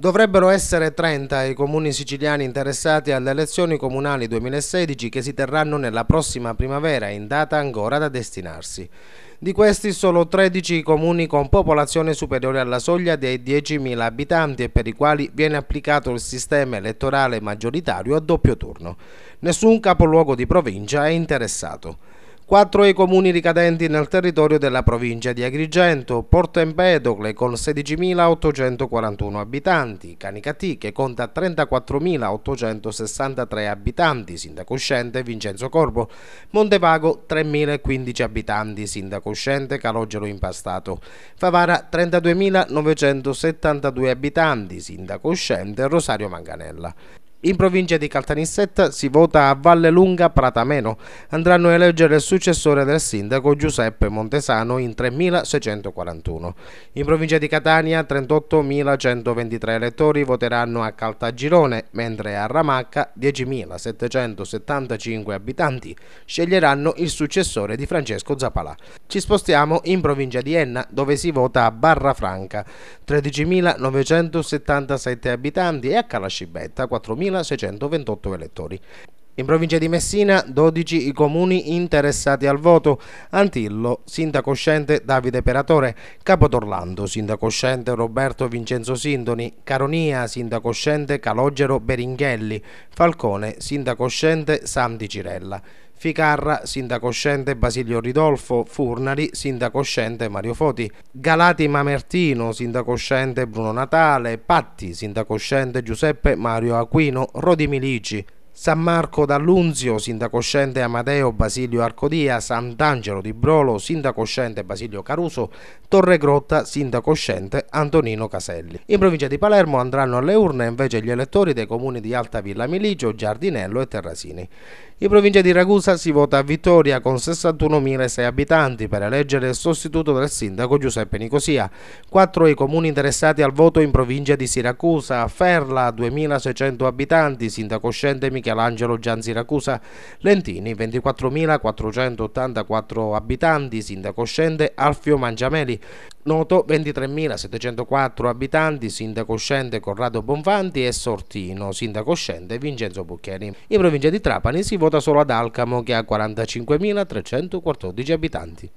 Dovrebbero essere 30 i comuni siciliani interessati alle elezioni comunali 2016 che si terranno nella prossima primavera, in data ancora da destinarsi. Di questi solo 13 i comuni con popolazione superiore alla soglia dei 10.000 abitanti e per i quali viene applicato il sistema elettorale maggioritario a doppio turno. Nessun capoluogo di provincia è interessato quattro i comuni ricadenti nel territorio della provincia di Agrigento, Porto Empedocle con 16.841 abitanti, Canicatì che conta 34.863 abitanti, sindaco uscente Vincenzo Corbo, Montevago 3.015 abitanti, sindaco uscente Calogero Impastato, Favara 32.972 abitanti, sindaco uscente Rosario Manganella. In provincia di Caltanissetta si vota a Vallelunga Pratameno. Andranno a eleggere il successore del sindaco Giuseppe Montesano in 3.641. In provincia di Catania 38.123 elettori voteranno a Caltagirone, mentre a Ramacca 10.775 abitanti sceglieranno il successore di Francesco Zapalà. Ci spostiamo in provincia di Enna dove si vota a Barra Franca 13.977 abitanti e a Calascibetta 4.000. 4.628 elettori. In provincia di Messina 12 i comuni interessati al voto, Antillo, sindaco scente Davide Peratore, Capotorlando, sindaco scente Roberto Vincenzo Sindoni, Caronia, sindaco scente Calogero Beringhelli, Falcone, sindaco uscente Santi Cirella. Ficarra, sindaco uscente Basilio Ridolfo, Furnari, sindaco uscente Mario Foti, Galati Mamertino, sindaco uscente Bruno Natale, Patti, sindaco uscente Giuseppe Mario Aquino, Rodi Milici, San Marco d'Allunzio, sindaco uscente Amadeo Basilio Arcodia, Sant'Angelo di Brolo, sindaco uscente Basilio Caruso, Torre Grotta, sindaco uscente Antonino Caselli. In provincia di Palermo andranno alle urne invece gli elettori dei comuni di Alta Villa Miligio, Giardinello e Terrasini. In provincia di Ragusa si vota a Vittoria con 61.006 abitanti per eleggere il sostituto del sindaco Giuseppe Nicosia. Quattro i comuni interessati al voto in provincia di Siracusa, Ferla 2.600 abitanti, sindaco uscente Michele Michelangelo Gian Siracusa Lentini 24.484 abitanti, sindaco scende Alfio Mangiameli Noto 23.704 abitanti, sindaco scende Corrado Bonfanti e Sortino, sindaco scende Vincenzo Buccheri. In provincia di Trapani si vota solo ad Alcamo che ha 45.314 abitanti.